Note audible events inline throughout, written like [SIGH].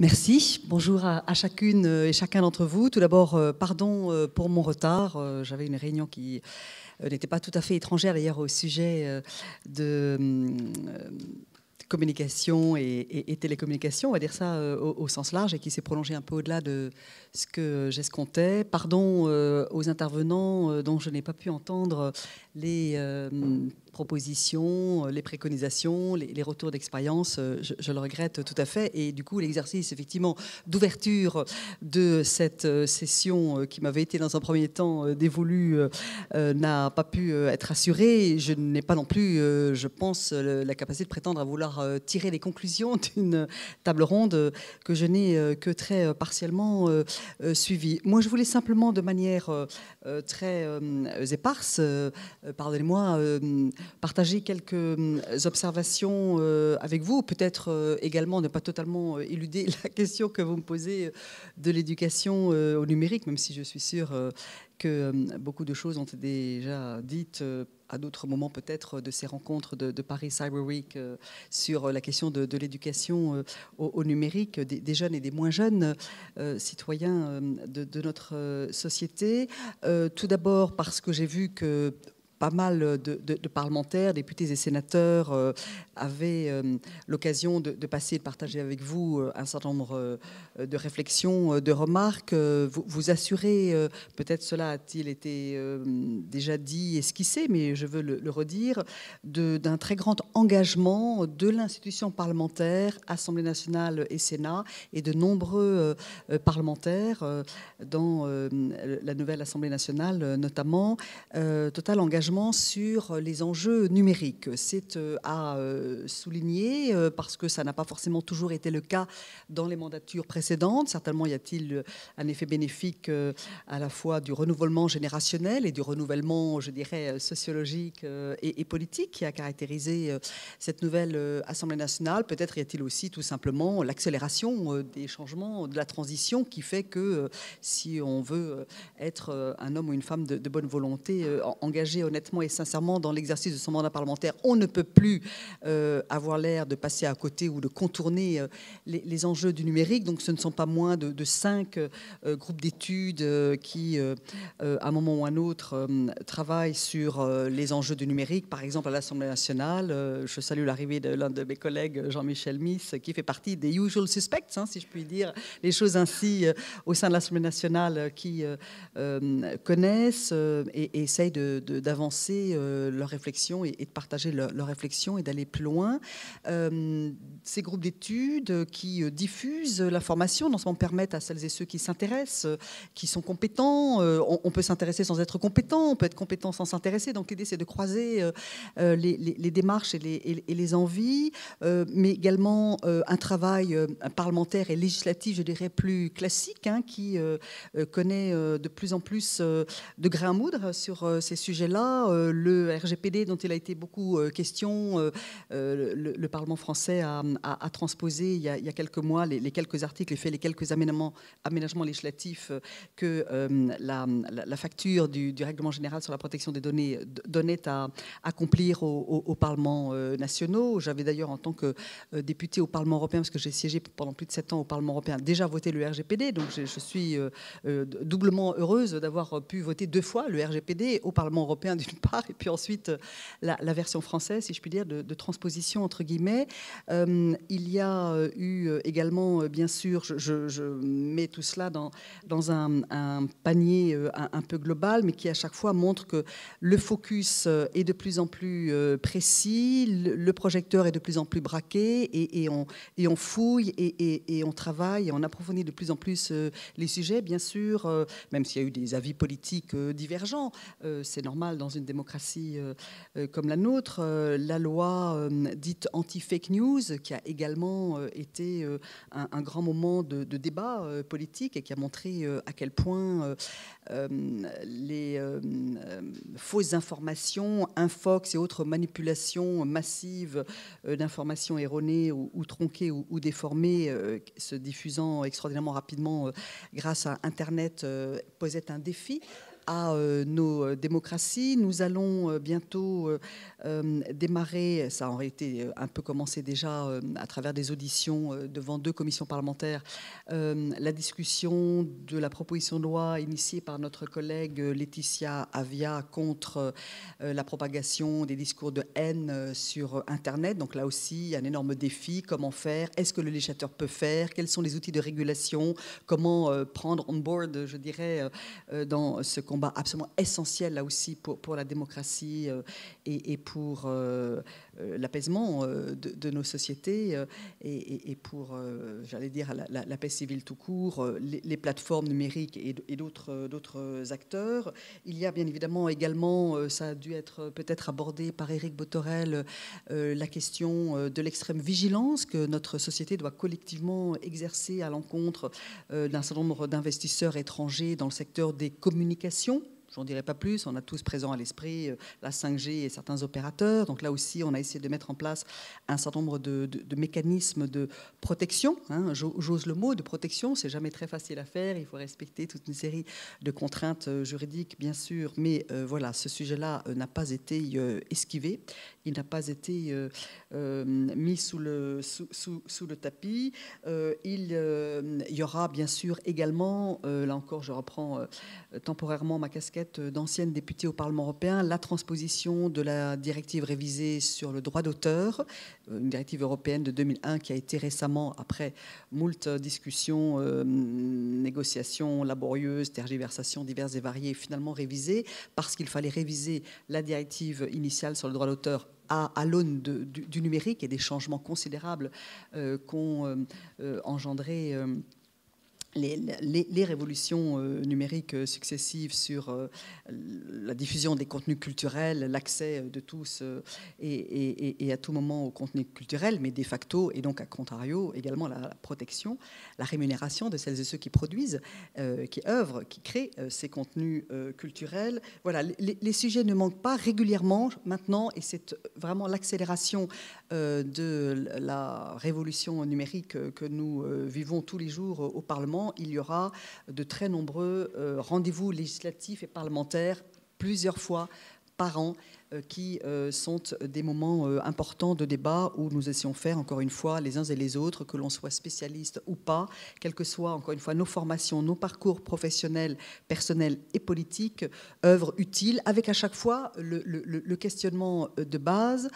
Merci. Bonjour à, chacune euh, et chacun d'entre vous. Tout d'abord, euh, pardon euh, pour mon retard. J'avais une réunion qui n'était pas tout à fait étrangère d'ailleurs au sujet de hum, communication et, télécommunication, on va dire ça au, sens large, et qui s'est prolongé un peu au-delà de ce que j'escomptais. Pardon aux intervenants dont je n'ai pas pu entendre les propositions, euh, les préconisations, les, retours d'expérience. Euh, je, le regrette tout à fait. Et du coup, l'exercice, effectivement, d'ouverture de cette euh, session qui m'avait été dans un premier temps dévolue n'a pas pu être assuré Je n'ai pas non plus, je pense, la capacité de prétendre à vouloir tirer les conclusions [LAUGHS] d'une table ronde que je n'ai que très partiellement suivie. Moi, je voulais simplement, de manière très éparse, pardonnez-moi, partager quelques euh, observations euh, avec vous, peut-être euh, également ne pas totalement éluder [LAUGHS] la question que vous me posez de l'éducation au numérique, même si je suis sûre que beaucoup de choses ont été déjà dites à d'autres moments peut-être de ces rencontres de, Paris Cyber Week sur la question de, l'éducation au, numérique des, jeunes et des moins jeunes citoyens de, de, notre société. tout d'abord parce que j'ai vu que pas mal de, parlementaires, députés et sénateurs euh, avaient euh, l'occasion de, passer et de partager avec vous euh, un certain nombre de réflexions, de remarques. Vous, vous assurez, peut-être cela a-t-il été déjà dit, esquissé, mais je veux le, le redire, d'un très grand engagement de l'institution parlementaire, Assemblée nationale et Sénat, et de nombreux parlementaires dans la nouvelle Assemblée nationale, notamment. total engagement sur les enjeux numériques. C'est euh, à euh, souligner euh, parce que ça n'a pas forcément toujours été le cas dans les mandatures précédentes. Certainement, y a-t-il un effet bénéfique à la fois du renouvellement générationnel et du renouvellement, je dirais, sociologique et politique qui a caractérisé cette nouvelle Assemblée nationale. Peut-être y a-t-il aussi tout simplement l'accélération des changements, de la transition qui fait que si on veut être un homme ou une femme de, bonne volonté, engagé honnêtement, et sincèrement dans l'exercice de son mandat parlementaire. On ne peut plus euh, avoir l'air de passer à côté ou de contourner euh, les, enjeux du numérique. Donc ce ne sont pas moins de, cinq euh, groupes d'études qui, à un moment ou à un autre, travaillent sur les enjeux du numérique. Par exemple, à l'Assemblée nationale, je salue l'arrivée de l'un de mes collègues, Jean-Michel Miss, qui fait partie des usual suspects, hein, si je puis dire, les choses ainsi au sein de l'Assemblée nationale qui connaissent et, essayent d'avancer d'avancer euh, leur réflexion et, de partager leur, réflexions réflexion et d'aller plus loin. Euh, ces groupes d'études qui euh, diffusent l'information, ce permettent à celles et ceux qui s'intéressent, euh, qui sont compétents, on, peut s'intéresser sans être compétent, on peut être compétent sans s'intéresser, donc l'idée c'est de croiser les, démarches et les, envies, mais également un travail parlementaire et législatif, je dirais, plus classique, hein, qui connaît de plus en plus de grains à moudre sur ces sujets-là euh, le RGPD dont il a été beaucoup euh, question, euh, le, Parlement français a, transposé il y a, quelques mois les, quelques articles et fait les quelques aménagements, législatifs que la, facture du, règlement général sur la protection des données donnait à accomplir aux au, parlements nationaux. J'avais d'ailleurs, en tant que député au Parlement européen, parce que j'ai siégé pendant plus de sept ans au Parlement européen, déjà voté le RGPD, donc je, suis doublement heureuse d'avoir pu voter deux fois le RGPD au Parlement européen du part, et puis ensuite euh, la, version française, si je puis dire, de, transposition entre guillemets. Euh, il y a euh, eu également, bien sûr, je, mets tout cela dans, dans un, panier un, peu global, mais qui à chaque fois montre que le focus est de plus en plus précis, le, projecteur est de plus en plus braqué, et, on, et on fouille, et, et, on travaille, et on approfondit de plus en plus les sujets, bien sûr, même s'il y a eu des avis politiques divergents, c'est normal dans une une démocratie euh, euh, comme la nôtre, euh, la loi dite anti-fake news, qui a également été un, grand moment de, débat politique et qui a montré à quel point les fausses informations, infox et autres manipulations massives d'informations erronées ou, tronquées ou, déformées, se diffusant extraordinairement rapidement grâce à Internet, posaient un défi à euh, nos euh, démocraties. Nous allons euh, bientôt démarrer, ça a en un peu commencé déjà à travers des auditions devant deux commissions parlementaires, la discussion de la proposition de loi initiée par notre collègue Laetitia Avia contre la propagation des discours de haine sur Internet. Donc là aussi, un énorme défi, comment faire Est-ce que le législateur peut faire Quels sont les outils de régulation Comment prendre on board, je dirais, dans ce combat combat absolument essentiel là aussi pour, pour la démocratie euh, et, pour euh, euh, l'apaisement de, nos sociétés et, pour, j'allais dire, la, paix civile tout court, les, plateformes numériques et, et d'autres acteurs. Il y a bien évidemment également, ça a dû être peut-être abordé par Éric Botorel, la question de l'extrême vigilance que notre société doit collectivement exercer à l'encontre d'un certain nombre d'investisseurs étrangers dans le secteur des communications Merci j'en dirai pas plus, on a tous présent à l'esprit euh, la 5G et certains opérateurs. Donc là aussi, on a essayé de mettre en place un certain nombre de, mécanismes de protection. Hein, j'ose le mot de protection, c'est jamais très facile à faire. Il faut respecter toute une série de contraintes euh, juridiques, bien sûr. Mais euh, voilà, ce sujet-là n'a pas été esquivé, il n'a pas été mis sous le, sous le tapis. il y aura bien sûr également, là encore, je reprends temporairement ma casquette d'anciennes d'ancienne au Parlement européen la transposition de la directive révisée sur le droit d'auteur, euh, une directive européenne de 2001 qui a été récemment, après moult discussions, euh, négociations laborieuses, tergiversations diverses et variées, finalement révisée parce qu'il fallait réviser la directive initiale sur le droit d'auteur à, l'aune du, numérique et des changements considérables euh, qu'ont engendré les, révolutions euh, numériques euh, successives sur euh, la diffusion des contenus culturels, l'accès de tous et, à tout moment aux contenus culturels mais de facto, et donc à contrario, également la, protection, la rémunération de celles et ceux qui produisent, qui œuvrent, qui créent ces contenus culturels. Voilà, les, sujets ne manquent pas régulièrement maintenant, et c'est vraiment l'accélération de la révolution numérique que nous vivons tous les jours au Parlement il y aura de très nombreux euh, rendez-vous législatifs et parlementaires plusieurs fois par an euh, qui euh, sont des moments importants de débat où nous essayons de faire, encore une fois, les uns et les autres, que l'on soit spécialiste ou pas, quelles que soient, encore une fois, nos formations, nos parcours professionnels, personnels et politiques, œuvres utiles, avec à chaque fois le, questionnement de base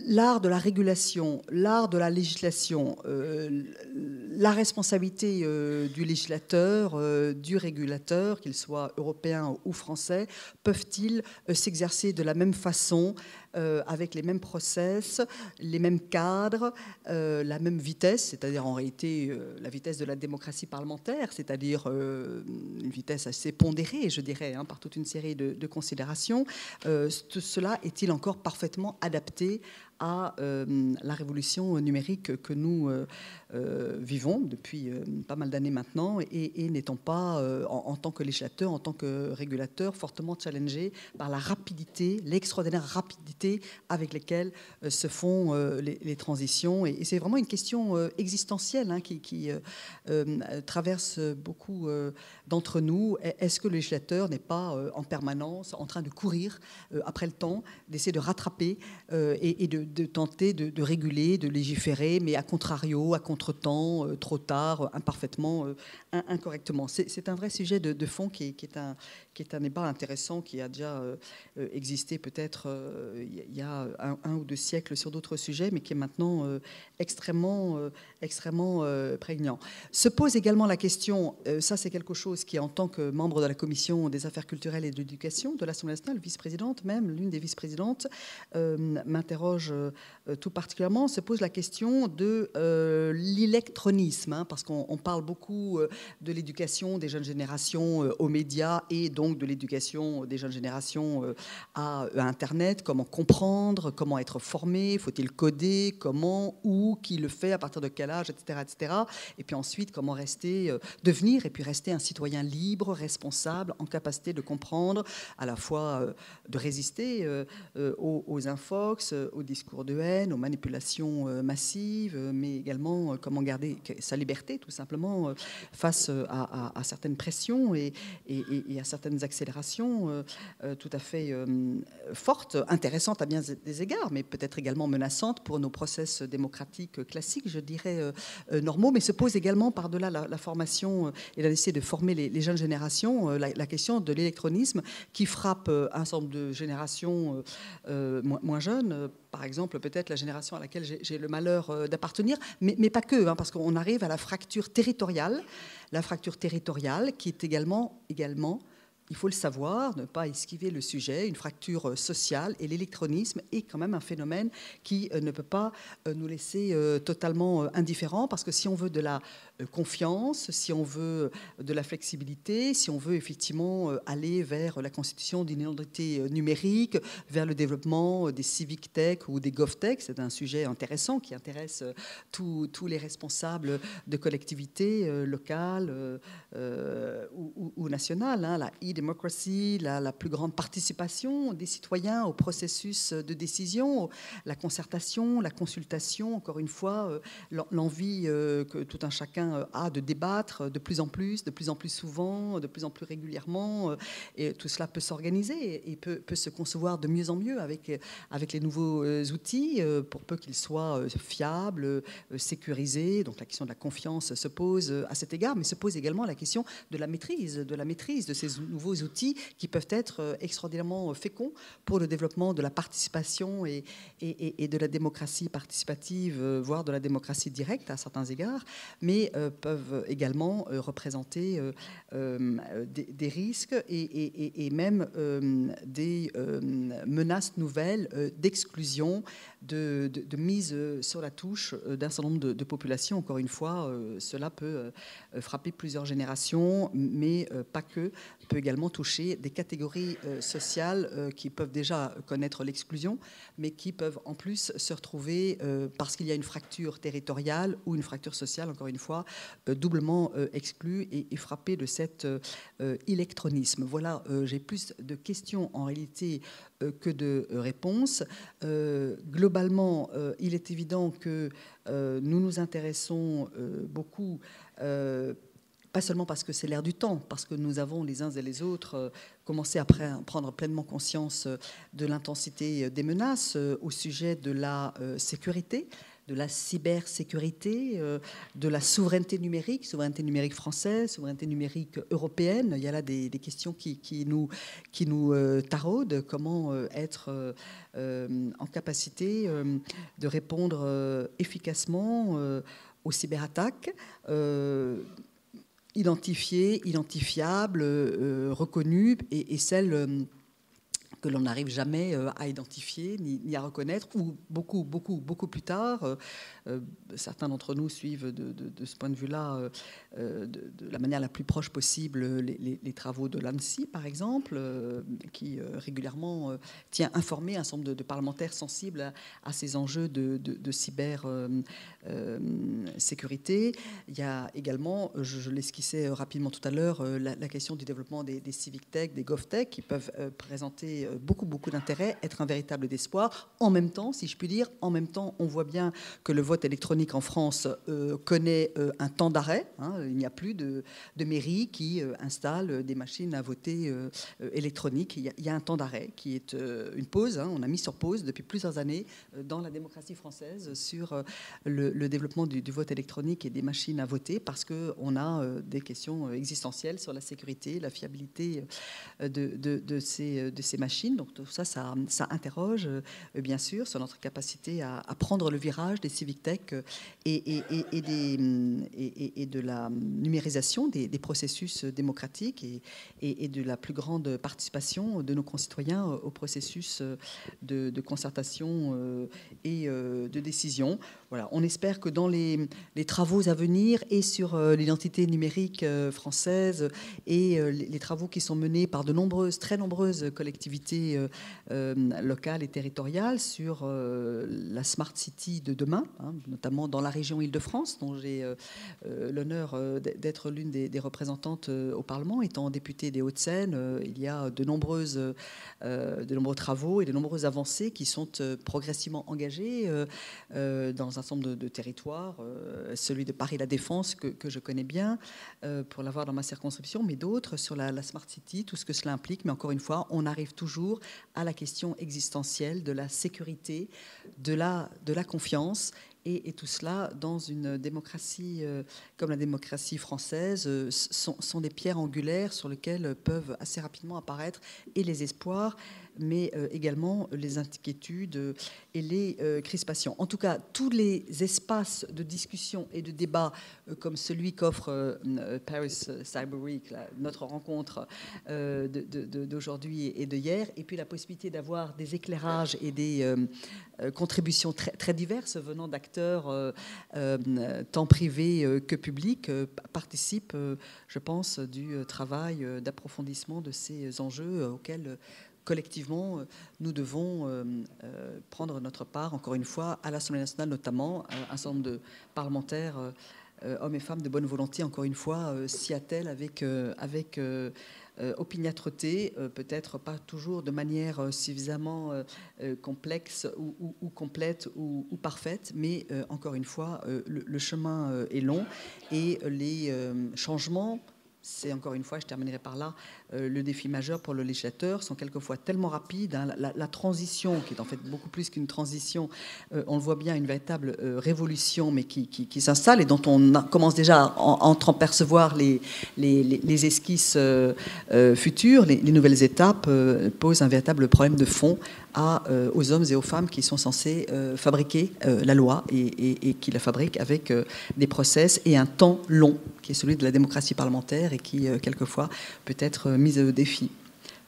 l'art de la régulation, l'art de la législation, euh, la responsabilité euh, du législateur, euh, du régulateur, qu'il soit européen ou français, peuvent-ils s'exercer de la même façon, avec les mêmes process, les mêmes cadres, la même vitesse, c'est-à-dire en réalité la vitesse de la démocratie parlementaire, c'est-à-dire une vitesse assez pondérée, je dirais, hein, par toute une série de, de considérations. tout cela est-il encore parfaitement adapté à euh, la révolution numérique que nous euh, euh, vivons depuis euh, pas mal d'années maintenant et, n'étant pas, euh, en, tant que législateur, en tant que régulateur, fortement challengé par la rapidité, l'extraordinaire rapidité avec laquelle se font les, transitions. Et, c'est vraiment une question existentielle hein, qui, traverse beaucoup d'entre nous. E, est-ce que le législateur n'est pas en permanence en train de courir après le temps, d'essayer de rattraper et, de, tenter de, de réguler, de légiférer, mais à contrario, à contrario, temps, euh, trop tard, euh, imparfaitement, euh, incorrectement. C'est un vrai sujet de, fond qui, est un, qui est un débat intéressant qui a déjà existé peut-être il y a un, ou deux siècles sur d'autres sujets, mais qui est maintenant extrêmement, extrêmement prégnant. Se pose également la question, ça c'est quelque chose qui en tant que membre de la commission des affaires culturelles et de l'éducation de l'Assemblée nationale, vice-présidente même, l'une des vice-présidentes, m'interroge tout particulièrement, se pose la question de l'électronisme, hein, parce qu'on parle beaucoup euh, de l'éducation des jeunes générations euh, aux médias et donc de l'éducation des jeunes générations euh, à, Internet, comment comprendre, comment être formé, faut-il coder, comment, où, qui le fait, à partir de quel âge, etc. etc. et puis ensuite, comment rester, devenir et puis rester un citoyen libre, responsable, en capacité de comprendre, à la fois de résister aux infox, aux discours de haine, aux manipulations massives, mais également euh, comment garder sa liberté, tout simplement, euh, face euh, à, certaines pressions et, à certaines accélérations tout à fait fortes, intéressantes à bien des égards, mais peut-être également menaçantes pour nos process démocratiques classiques, je dirais, normaux, mais se pose également par-delà la, formation et la nécessité de former les, jeunes générations, la, la question de l'électronisme qui frappe un certain nombre de générations moins jeunes par exemple, peut-être la génération à laquelle j'ai le malheur euh, d'appartenir, mais, pas que, hein, parce qu'on arrive à la fracture territoriale, la fracture territoriale qui est également, également, il faut le savoir, ne pas esquiver le sujet, une fracture euh, sociale, et l'électronisme est quand même un phénomène qui euh, ne peut pas nous laisser totalement indifférents, parce que si on veut de la euh, confiance, si on veut euh, de la flexibilité, si on veut effectivement euh, aller vers la constitution d'une identité numérique, vers le développement des civic tech ou des gov tech. C'est un sujet intéressant qui intéresse tous, les responsables de collectivités locales ou, nationales. Hein. La e democracy la, la, plus grande participation des citoyens au processus de décision, la concertation, la consultation, encore une fois, l'envie que tout un chacun euh, à de débattre euh, de plus en plus, de plus en plus souvent, euh, de plus en plus régulièrement. Et tout cela peut s'organiser et peut, peut, se concevoir de mieux en mieux avec, avec les nouveaux outils, pour peu qu'ils soient fiables, sécurisés. Donc la question de la confiance se pose à cet égard, mais se pose également la question de la maîtrise, de la maîtrise de ces nouveaux outils qui peuvent être extraordinairement féconds pour le développement de la participation et, et, et de la démocratie participative, voire de la démocratie directe à certains égards. Mais euh, peuvent également euh, représenter euh, des, risques et même des menaces nouvelles d'exclusion de, mise euh, sur la touche euh, d'un certain nombre de, populations. Encore une fois, euh, cela peut frapper plusieurs générations, mais pas que, peut également toucher des catégories sociales qui peuvent déjà connaître l'exclusion, mais qui peuvent en plus se retrouver, parce qu'il y a une fracture territoriale ou une fracture sociale, encore une fois, doublement exclues et, et frappées de cet électronisme. Voilà, j'ai plus de questions en réalité euh, que de euh, réponses. Euh, globalement, il est évident que nous nous intéressons beaucoup, pas seulement parce que c'est l'air du temps, parce que nous avons les uns et les autres commencé à prendre pleinement conscience de l'intensité des menaces au sujet de la sécurité de la cybersécurité, euh, de la souveraineté numérique, souveraineté numérique française, souveraineté numérique européenne. Il y a là des, questions qui, nous, qui nous euh, taraudent. Comment euh, être en capacité de répondre efficacement aux cyberattaques identifiées, identifiables, reconnues et, et celles que l'on n'arrive jamais euh, à identifier ni, à reconnaître, ou beaucoup, beaucoup, beaucoup plus tard. Euh, euh, certains d'entre nous suivent de, ce point de vue-là, de, la manière la plus proche possible, les, travaux de l'ANSI, par exemple, qui régulièrement tient informé un certain nombre de, parlementaires sensibles à, ces enjeux de, cybersécurité. Il y a également, je, l'esquissais rapidement tout à l'heure, la, question du développement des, des civic tech, des gov tech, qui peuvent présenter euh, beaucoup, beaucoup d'intérêt, être un véritable espoir. En même temps, si je puis dire, en même temps, on voit bien que le vote électronique en France euh, connaît euh, un temps d'arrêt. Hein. il n'y a plus de, de mairies qui installe installent des machines à voter électroniques. Il y, a, un temps d'arrêt qui est une pause. Hein. on a mis sur pause depuis plusieurs années dans la démocratie française sur le, développement du, vote électronique et des machines à voter parce qu'on a des questions existentielles sur la sécurité, la fiabilité de ces, de ces machines donc tout ça, ça, interroge euh, bien sûr sur notre capacité à, prendre le virage des civic tech euh, et, des, mm, et, de la numérisation des, processus démocratiques et, de la plus grande participation de nos concitoyens euh, au processus de, concertation et de décision. Voilà, on espère que dans les, travaux à venir et sur l'identité numérique française et les travaux qui sont menés par de nombreuses, très nombreuses collectivités, euh, euh, locale et territoriale sur euh, la Smart City de demain, hein, notamment dans la région Île-de-France, dont j'ai l'honneur d'être l'une des, représentantes au Parlement, étant députée des Hauts-de-Seine. il y a de, nombreuses, de nombreux travaux et de nombreuses avancées qui sont progressivement engagées dans un certain de, territoires, celui de Paris-La Défense que, je connais bien pour l'avoir dans ma circonscription, mais d'autres sur la, Smart City, tout ce que cela implique. Mais encore une fois, on arrive toujours à la question existentielle de la sécurité, de la, de la confiance, et, tout cela dans une démocratie euh, comme la démocratie française euh, sont, sont, des pierres angulaires sur lesquelles peuvent assez rapidement apparaître et les espoirs mais euh, également les inquiétudes et les euh, crispations. En tout cas, tous les espaces de discussion et de débat, euh, comme celui qu'offre Paris Cyber Week, notre rencontre d'aujourd'hui et de hier, et puis la possibilité d'avoir des éclairages et des contributions très, très diverses venant d'acteurs tant privés que publics, participent, je pense, du travail d'approfondissement de ces enjeux auxquels collectivement, euh, nous devons euh, euh, prendre notre part, encore une fois, à l'Assemblée nationale notamment, un certain nombre de parlementaires, hommes et femmes de bonne volonté, encore une fois, s'y attellent avec, avec opiniâtreté, peut-être pas toujours de manière suffisamment complexe ou, complète ou, parfaite, mais encore une fois, le chemin est long et les changements c'est encore une fois, je terminerai par là, euh, le défi majeur pour le législateur sont quelquefois tellement rapides. Hein. la, transition, qui est en fait beaucoup plus qu'une transition, euh, on le voit bien, une véritable euh, révolution, mais qui, s'installe et dont on commence déjà à en, percevoir les, les, les, esquisses futures, les, nouvelles étapes, posent un véritable problème de fond à, aux hommes et aux femmes qui sont censés fabriquer la loi et, et, qui la fabriquent avec des process et un temps long qui est celui de la démocratie parlementaire et qui quelquefois peut être mise au défi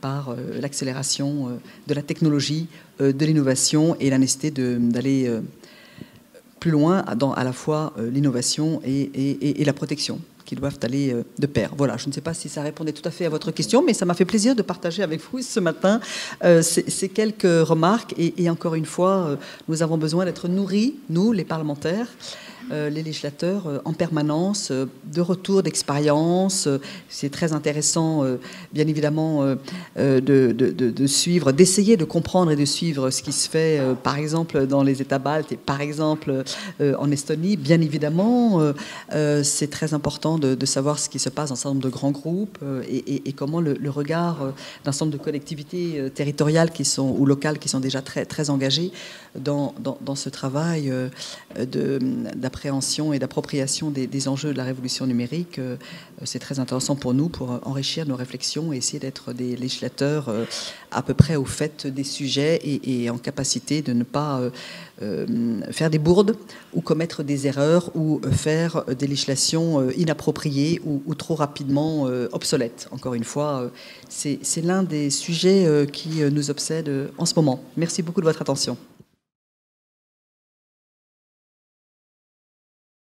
par euh, l'accélération euh, de la technologie, euh, de l'innovation et la nécessité d'aller plus loin dans à la fois l'innovation et, et, la protection qui doivent aller de pair. Voilà, je ne sais pas si ça répondait tout à fait à votre question, mais ça m'a fait plaisir de partager avec vous ce matin ces, quelques remarques. Et, et, encore une fois, nous avons besoin d'être nourris, nous, les parlementaires, euh, les législateurs euh, en permanence euh, de retour d'expérience. C'est très intéressant, bien évidemment, de, suivre, d'essayer de comprendre et de suivre ce qui se fait, par exemple, dans les États baltes et par exemple en Estonie. Bien évidemment, c'est très important de, savoir ce qui se passe dans un certain nombre de grands groupes et, comment le, regard d'un certain nombre de collectivités territoriales qui sont, ou locales qui sont déjà très, très engagées dans, dans ce travail de, d'appréhension et d'appropriation des, enjeux de la révolution numérique, euh, c'est très intéressant pour nous pour euh, enrichir nos réflexions et essayer d'être des législateurs euh, à peu près au fait des sujets et, en capacité de ne pas faire des bourdes ou commettre des erreurs ou faire des législations inappropriées ou, ou trop rapidement obsolètes. Encore une fois, c'est l'un des sujets qui nous obsède en ce moment. Merci beaucoup de votre attention.